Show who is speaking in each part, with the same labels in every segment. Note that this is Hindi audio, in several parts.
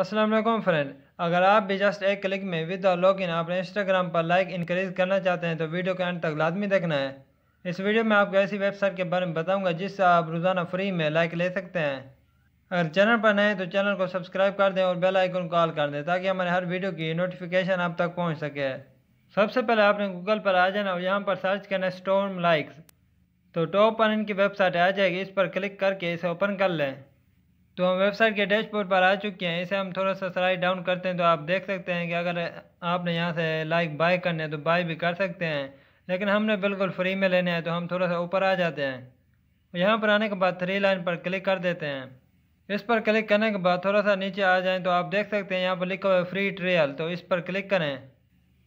Speaker 1: असलम फ्रेंड अगर आप भी जस्ट एक क्लिक में विद लॉग इन अपने इंस्टाग्राम पर लाइक इंक्रीज करना चाहते हैं तो वीडियो के अंत तक लाजमी देखना है इस वीडियो में आपको ऐसी वेबसाइट के बारे में बताऊंगा जिससे आप रोज़ाना फ्री में लाइक ले सकते हैं अगर चैनल पर नए तो चैनल को सब्सक्राइब कर दें और बेल आइकन को ऑल कर दें ताकि हमारे हर वीडियो की नोटिफिकेशन आप तक पहुँच सके सबसे पहले आपने गूगल पर आ जाना और यहाँ पर सर्च करना है स्टोन लाइक्स तो टॉप पर इनकी वेबसाइट आ जाएगी इस पर क्लिक करके इसे ओपन कर लें तो हम वेबसाइट के डैशबोर्ड पर आ चुके हैं इसे हम थोड़ा सा स्लाइड डाउन करते हैं तो आप देख सकते हैं कि अगर आपने यहाँ से लाइक बाय करने हैं तो बाय भी कर सकते हैं लेकिन हमने बिल्कुल फ्री में लेने हैं तो हम थोड़ा सा ऊपर आ जाते हैं यहाँ पर आने के बाद थ्री लाइन पर क्लिक कर देते हैं इस पर क्लिक करने के बाद थोड़ा सा नीचे आ जाएँ तो आप देख सकते हैं यहाँ पर लिखा हुआ है फ्री ट्रेल तो इस पर क्लिक करें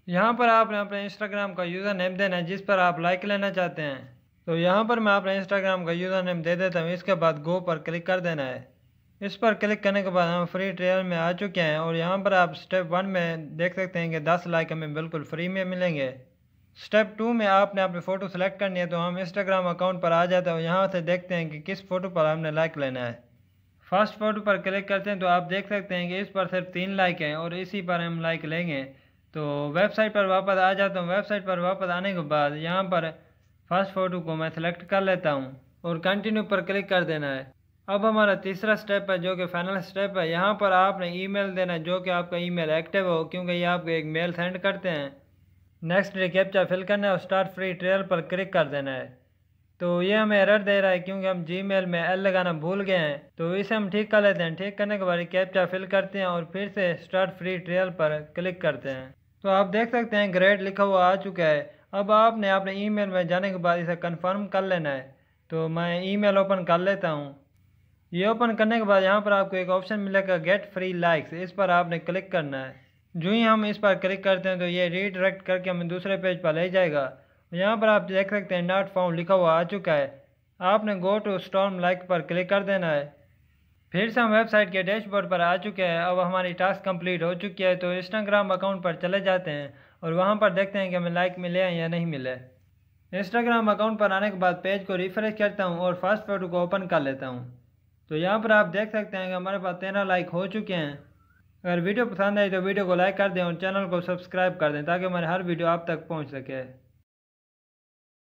Speaker 1: यहाँ पर आपने अपने इंस्टाग्राम का यूज़र नेम देना है जिस पर आप लाइक लेना चाहते हैं तो यहाँ पर मैं अपने इंस्टाग्राम का यूज़र नेम दे देता हूँ इसके बाद गो पर क्लिक कर देना है इस पर क्लिक करने के बाद हम फ्री ट्रायल में आ चुके हैं और यहाँ पर आप स्टेप वन में देख सकते हैं कि दस लाइक हमें बिल्कुल फ्री में मिलेंगे स्टेप टू में आपने अपनी फ़ोटो सेलेक्ट करनी है तो हम इंस्टाग्राम अकाउंट पर आ जाते हैं और यहाँ से देखते हैं कि किस फ़ोटो पर हमने लाइक लेना है फर्स्ट फ़ोटो पर क्लिक करते हैं तो आप देख सकते हैं कि इस पर सिर्फ तीन लाइक हैं और इसी पर हम लाइक लेंगे तो वेबसाइट पर वापस आ जाता हूँ वेबसाइट पर वापस आने के बाद यहाँ पर फर्स्ट फ़ोटो को मैं सेलेक्ट कर लेता हूँ और कंटिन्यू पर क्लिक कर देना है अब हमारा तीसरा स्टेप है जो कि फाइनल स्टेप है यहाँ पर आपने ईमेल देना है जो कि आपका ईमेल एक्टिव हो क्योंकि ये आपको एक मेल सेंड करते हैं नेक्स्ट डे कैप्चा फिल करना है और स्टार्ट फ्री ट्रेल पर क्लिक कर देना है तो ये हमें एरर दे रहा है क्योंकि हम जी मेल में एल लगाना भूल गए हैं तो इसे हम ठीक कर लेते हैं ठीक करने के बाद कैप्चा फिल करते हैं और फिर से स्टार्ट फ्री ट्रेल पर क्लिक करते हैं तो आप देख सकते हैं ग्रेड लिखा हुआ आ चुका है अब आपने अपने मेल में जाने के बाद इसे कन्फर्म कर लेना है तो मैं मेल ओपन कर लेता हूँ ये ओपन करने के बाद यहाँ पर आपको एक ऑप्शन मिलेगा गेट फ्री लाइक्स इस पर आपने क्लिक करना है जो ही हम इस पर क्लिक करते हैं तो ये रीडायरेक्ट करके हमें दूसरे पेज पर ले जाएगा यहाँ पर आप देख सकते हैं नॉट फाउंड लिखा हुआ आ चुका है आपने गो टू स्टॉर्म लाइक पर क्लिक कर देना है फिर से हम वेबसाइट के डैशबोर्ड पर आ चुके हैं अब हमारी टास्क कंप्लीट हो चुकी है तो इंस्टाग्राम अकाउंट पर चले जाते हैं और वहाँ पर देखते हैं कि हमें लाइक मिले हैं या नहीं मिले इंस्टाग्राम अकाउंट पर आने के बाद पेज को रिफ्रेश करता हूँ और फर्स्ट फोटो को ओपन कर लेता हूँ तो यहाँ पर आप देख सकते हैं कि हमारे पास तेरह लाइक हो चुके हैं अगर वीडियो पसंद आई तो वीडियो को लाइक कर दें और चैनल को सब्सक्राइब कर दें ताकि हमारे हर वीडियो आप तक पहुँच सके